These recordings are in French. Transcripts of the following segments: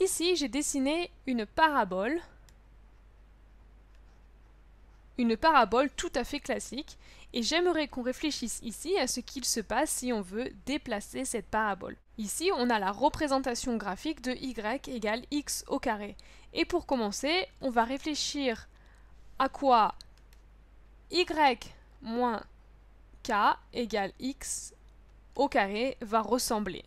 Ici, j'ai dessiné une parabole, une parabole tout à fait classique, et j'aimerais qu'on réfléchisse ici à ce qu'il se passe si on veut déplacer cette parabole. Ici, on a la représentation graphique de y égale x au carré. Et pour commencer, on va réfléchir à quoi y moins k égale x au carré va ressembler.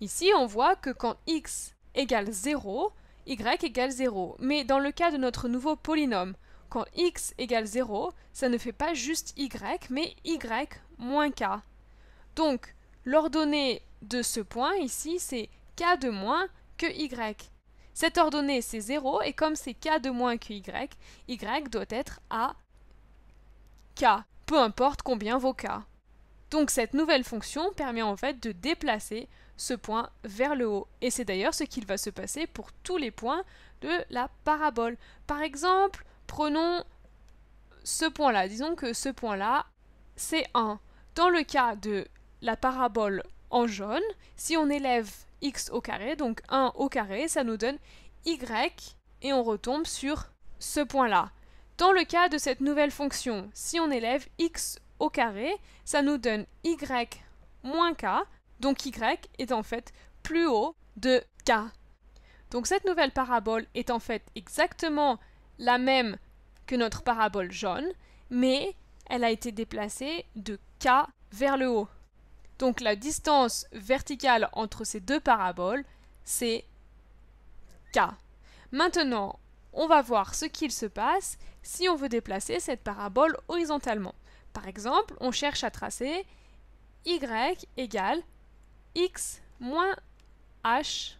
Ici, on voit que quand x égale 0, y égale 0. Mais dans le cas de notre nouveau polynôme, quand x égale 0, ça ne fait pas juste y, mais y moins k. Donc, l'ordonnée de ce point ici, c'est k de moins que y. Cette ordonnée, c'est 0, et comme c'est k de moins que y, y doit être à k, peu importe combien vaut k. Donc cette nouvelle fonction permet en fait de déplacer ce point vers le haut. Et c'est d'ailleurs ce qu'il va se passer pour tous les points de la parabole. Par exemple, prenons ce point-là. Disons que ce point-là, c'est 1. Dans le cas de la parabole en jaune, si on élève x au carré, donc 1 au carré, ça nous donne y, et on retombe sur ce point-là. Dans le cas de cette nouvelle fonction, si on élève x au carré, ça nous donne y moins k, donc Y est en fait plus haut de K. Donc cette nouvelle parabole est en fait exactement la même que notre parabole jaune, mais elle a été déplacée de K vers le haut. Donc la distance verticale entre ces deux paraboles, c'est K. Maintenant, on va voir ce qu'il se passe si on veut déplacer cette parabole horizontalement. Par exemple, on cherche à tracer y égale x moins h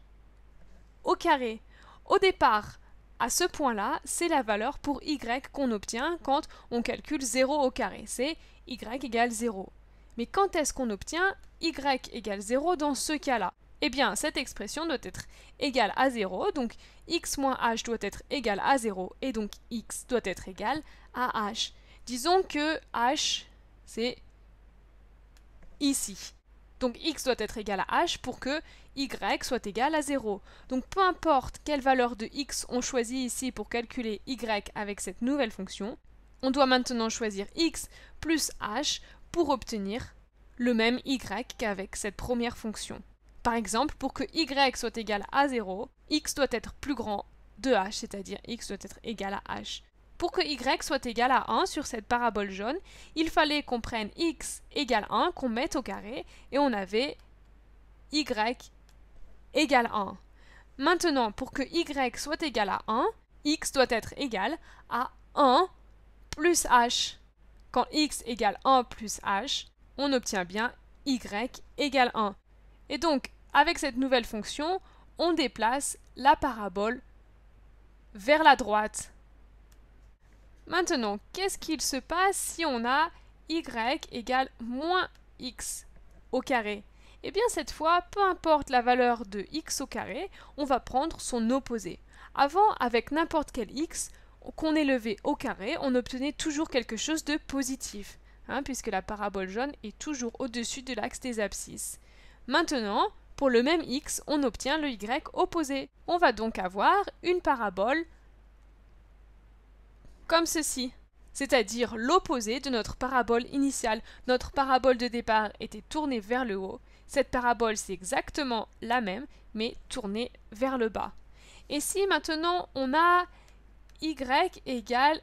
au carré. Au départ, à ce point-là, c'est la valeur pour y qu'on obtient quand on calcule 0 au carré. C'est y égale 0. Mais quand est-ce qu'on obtient y égale 0 dans ce cas-là Eh bien, cette expression doit être égale à 0, donc x moins h doit être égal à 0, et donc x doit être égal à h. Disons que h, c'est ici. Donc x doit être égal à h pour que y soit égal à 0. Donc peu importe quelle valeur de x on choisit ici pour calculer y avec cette nouvelle fonction, on doit maintenant choisir x plus h pour obtenir le même y qu'avec cette première fonction. Par exemple, pour que y soit égal à 0, x doit être plus grand de h, c'est-à-dire x doit être égal à h. Pour que y soit égal à 1 sur cette parabole jaune, il fallait qu'on prenne x égale 1, qu'on mette au carré, et on avait y égale 1. Maintenant, pour que y soit égal à 1, x doit être égal à 1 plus h. Quand x égale 1 plus h, on obtient bien y égale 1. Et donc, avec cette nouvelle fonction, on déplace la parabole vers la droite. Maintenant, qu'est-ce qu'il se passe si on a y égale moins x au carré Eh bien cette fois, peu importe la valeur de x au carré, on va prendre son opposé. Avant, avec n'importe quel x, qu'on élevait au carré, on obtenait toujours quelque chose de positif, hein, puisque la parabole jaune est toujours au-dessus de l'axe des abscisses. Maintenant, pour le même x, on obtient le y opposé. On va donc avoir une parabole comme ceci, c'est-à-dire l'opposé de notre parabole initiale. Notre parabole de départ était tournée vers le haut. Cette parabole, c'est exactement la même, mais tournée vers le bas. Et si maintenant on a y égale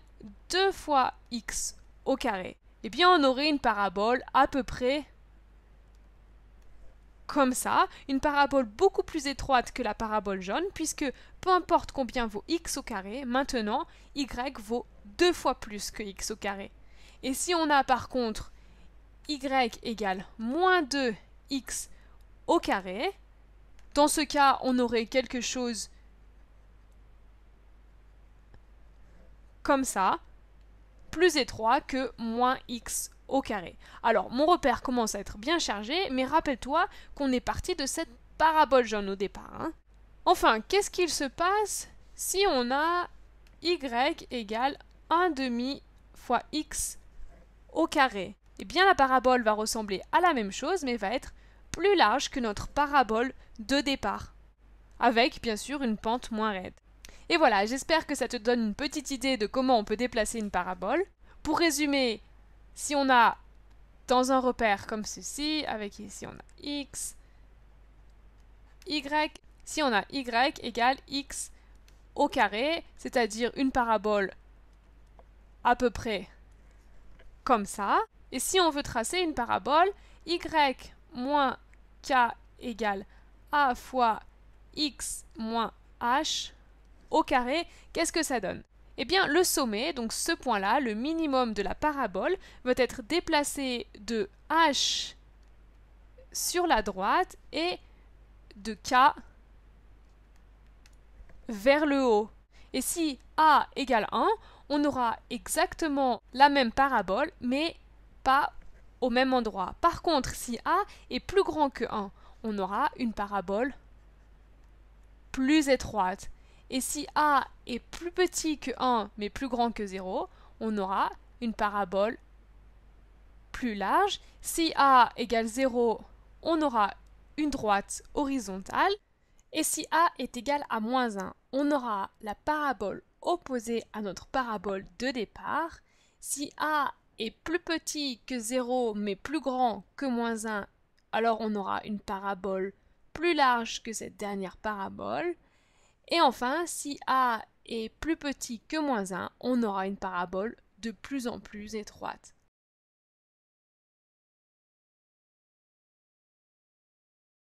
2 fois x au carré, eh bien on aurait une parabole à peu près comme ça, une parabole beaucoup plus étroite que la parabole jaune, puisque peu importe combien vaut x au carré, maintenant y vaut deux fois plus que x au carré. Et si on a par contre y égale moins 2x au carré, dans ce cas, on aurait quelque chose comme ça, plus étroit que moins x au carré. Alors, mon repère commence à être bien chargé, mais rappelle-toi qu'on est parti de cette parabole jaune au départ. Hein. Enfin, qu'est-ce qu'il se passe si on a y égale 1 demi fois x au carré. Et bien la parabole va ressembler à la même chose mais va être plus large que notre parabole de départ, avec bien sûr une pente moins raide. Et voilà, j'espère que ça te donne une petite idée de comment on peut déplacer une parabole. Pour résumer, si on a dans un repère comme ceci, avec ici on a x, y, si on a y égale x au carré, c'est-à-dire une parabole à peu près comme ça. Et si on veut tracer une parabole, y moins k égale a fois x moins h au carré, qu'est-ce que ça donne Eh bien, le sommet, donc ce point-là, le minimum de la parabole, va être déplacé de h sur la droite et de k vers le haut. Et si a égale 1, on aura exactement la même parabole, mais pas au même endroit. Par contre, si A est plus grand que 1, on aura une parabole plus étroite. Et si A est plus petit que 1 mais plus grand que 0, on aura une parabole plus large. Si A égale 0, on aura une droite horizontale. Et si A est égal à moins 1, on aura la parabole opposé à notre parabole de départ. Si a est plus petit que 0 mais plus grand que moins 1, alors on aura une parabole plus large que cette dernière parabole. Et enfin, si a est plus petit que moins 1, on aura une parabole de plus en plus étroite.